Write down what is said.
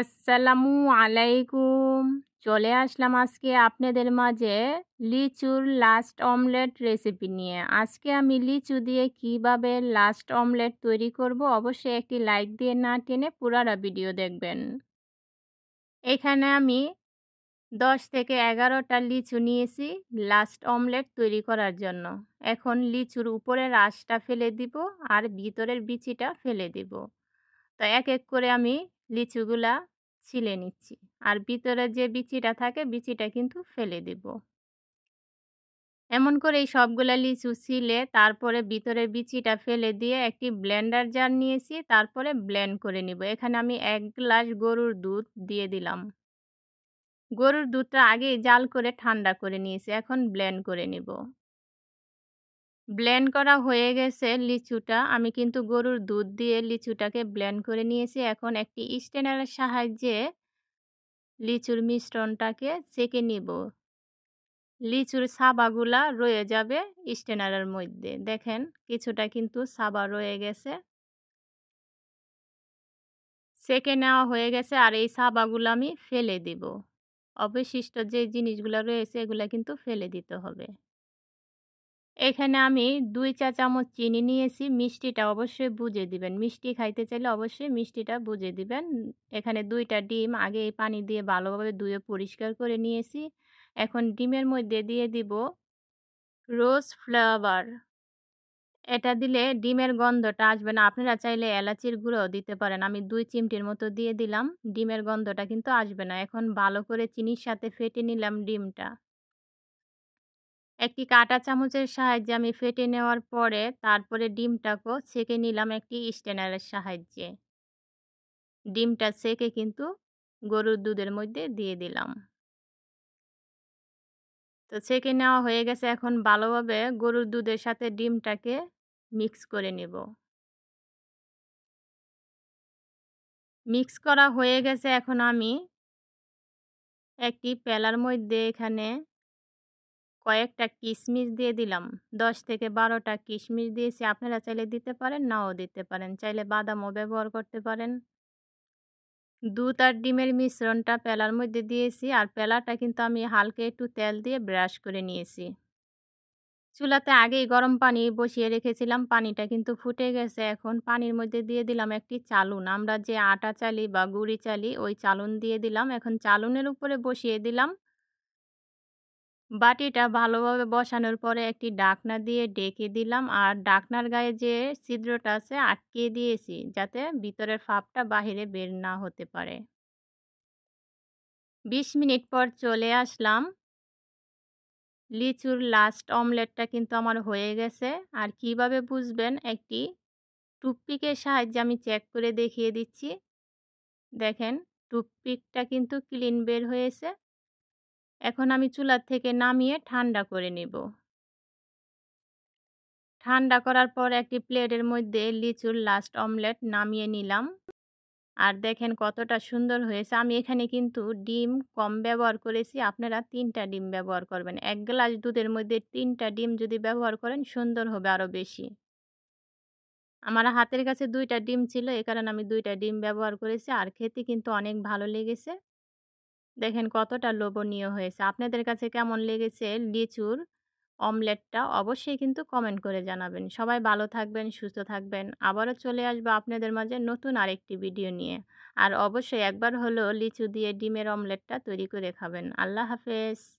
আসসালামু আলাইকুম চলে আসলাম আজকে আপনাদের মাঝে লিচুর লাস্ট অমলেট রেসিপি নিয়ে আজকে আমি লিচু দিয়ে কিভাবে লাস্ট অমলেট তৈরি করব অবশ্যই একটি লাইক দিয়ে না টেনে পুরারা ভিডিও দেখবেন এখানে আমি দশ থেকে এগারোটা লিচু নিয়েছি লাস্ট অমলেট তৈরি করার জন্য এখন লিচুর উপরের আশটা ফেলে দিব আর ভিতরের বিচিটা ফেলে দিব তো এক এক করে আমি লিচুগুলা ছিলে নিচ্ছি আর ভিতরে যে বিচিটা থাকে বিচিটা কিন্তু ফেলে দেব এমন করে এই সবগুলা লিচু ছিলে তারপরে ভিতরে বিচিটা ফেলে দিয়ে একটি ব্লেন্ডার জার নিয়েছি তারপরে ব্লেন্ড করে নিব এখানে আমি এক গ্লাস গরুর দুধ দিয়ে দিলাম গরুর দুধটা আগে জাল করে ঠান্ডা করে নিয়েছি এখন ব্লেন্ড করে নিব ব্লেন্ড করা হয়ে গেছে লিচুটা আমি কিন্তু গরুর দুধ দিয়ে লিচুটাকে ব্লেন্ড করে নিয়েছি এখন একটি স্ট্যান্ডারের সাহায্যে লিচুর মিশ্রণটাকে চেকে নিব লিচুর সাবাগুলা রয়ে যাবে স্ট্যান্ডারের মধ্যে দেখেন কিছুটা কিন্তু সাবা রয়ে গেছে সেকে নেওয়া হয়ে গেছে আর এই সাবাগুলো আমি ফেলে দিব অবশিষ্ট যে জিনিসগুলো রয়েছে এগুলো কিন্তু ফেলে দিতে হবে এখানে আমি দুই চা চামচ চিনি নিয়েছি মিষ্টিটা অবশ্যই বুঝে দিবেন মিষ্টি খাইতে চাইলে অবশ্যই মিষ্টিটা বুঝে দিবেন এখানে দুইটা ডিম আগে এই পানি দিয়ে ভালোভাবে ধুয়ে পরিষ্কার করে নিয়েছি এখন ডিমের মধ্যে দিয়ে দিব রোজ ফ্লেভার এটা দিলে ডিমের গন্ধটা আসবে না আপনারা চাইলে এলাচির গুঁড়োও দিতে পারেন আমি দুই চিমটির মতো দিয়ে দিলাম ডিমের গন্ধটা কিন্তু আসবে না এখন ভালো করে চিনির সাথে ফেটে নিলাম ডিমটা একটি কাঁটা চামচের সাহায্যে আমি ফেটে নেওয়ার পরে তারপরে ডিমটাকেও ছেঁকে নিলাম একটি স্ট্যানারের সাহায্যে ডিমটা ছেঁকে কিন্তু গরুর দুধের মধ্যে দিয়ে দিলাম তো ছেঁকে নেওয়া হয়ে গেছে এখন ভালোভাবে গরুর দুধের সাথে ডিমটাকে মিক্স করে নেব মিক্স করা হয়ে গেছে এখন আমি একটি পেলার মধ্যে এখানে কয়েকটা কিশমিশ দিয়ে দিলাম দশ থেকে বারোটা কিশমিশ দিয়েছি আপনারা চাইলে দিতে পারেন নাও দিতে পারেন চাইলে বাদামও ব্যবহার করতে পারেন দুধ আর ডিমের মিশ্রণটা পেলার মধ্যে দিয়েছি আর পেলাটা কিন্তু আমি হালকা একটু তেল দিয়ে ব্রাশ করে নিয়েছি চুলাতে আগেই গরম পানি বসিয়ে রেখেছিলাম পানিটা কিন্তু ফুটে গেছে এখন পানির মধ্যে দিয়ে দিলাম একটি চালুন আমরা যে আটা চালি বা গুড়ি চালি ওই চালুন দিয়ে দিলাম এখন চালুনের উপরে বসিয়ে দিলাম বাটিটা ভালোভাবে বসানোর পরে একটি ডাকনা দিয়ে ডেকে দিলাম আর ডাকনার গায়ে যে ছিদ্রটা আছে আটকে দিয়েছি যাতে ভিতরের ফাপটা বাহিরে বের না হতে পারে ২০ মিনিট পর চলে আসলাম লিচুর লাস্ট অমলেটটা কিন্তু আমার হয়ে গেছে আর কিভাবে বুঝবেন একটি টুপপিকের সাহায্যে আমি চেক করে দেখিয়ে দিচ্ছি দেখেন টুপপিকটা কিন্তু ক্লিন বের হয়েছে এখন আমি চুলার থেকে নামিয়ে ঠান্ডা করে নেব ঠান্ডা করার পর একটি প্লেটের মধ্যে লিচুর লাস্ট অমলেট নামিয়ে নিলাম আর দেখেন কতটা সুন্দর হয়েছে আমি এখানে কিন্তু ডিম কম ব্যবহার করেছি আপনারা তিনটা ডিম ব্যবহার করবেন এক গ্লাস দুধের মধ্যে তিনটা ডিম যদি ব্যবহার করেন সুন্দর হবে আরও বেশি আমার হাতের কাছে দুইটা ডিম ছিল এ কারণে আমি দুইটা ডিম ব্যবহার করেছি আর খেতে কিন্তু অনেক ভালো লেগেছে দেখেন কতটা লোভনীয় হয়েছে আপনাদের কাছে কেমন লেগেছে লিচুর অমলেটটা অবশ্যই কিন্তু কমেন্ট করে জানাবেন সবাই ভালো থাকবেন সুস্থ থাকবেন আবারও চলে আসবো আপনাদের মাঝে নতুন আরেকটি ভিডিও নিয়ে আর অবশ্যই একবার হলো লিচু দিয়ে ডিমের অমলেটটা তৈরি করে খাবেন আল্লাহ হাফেজ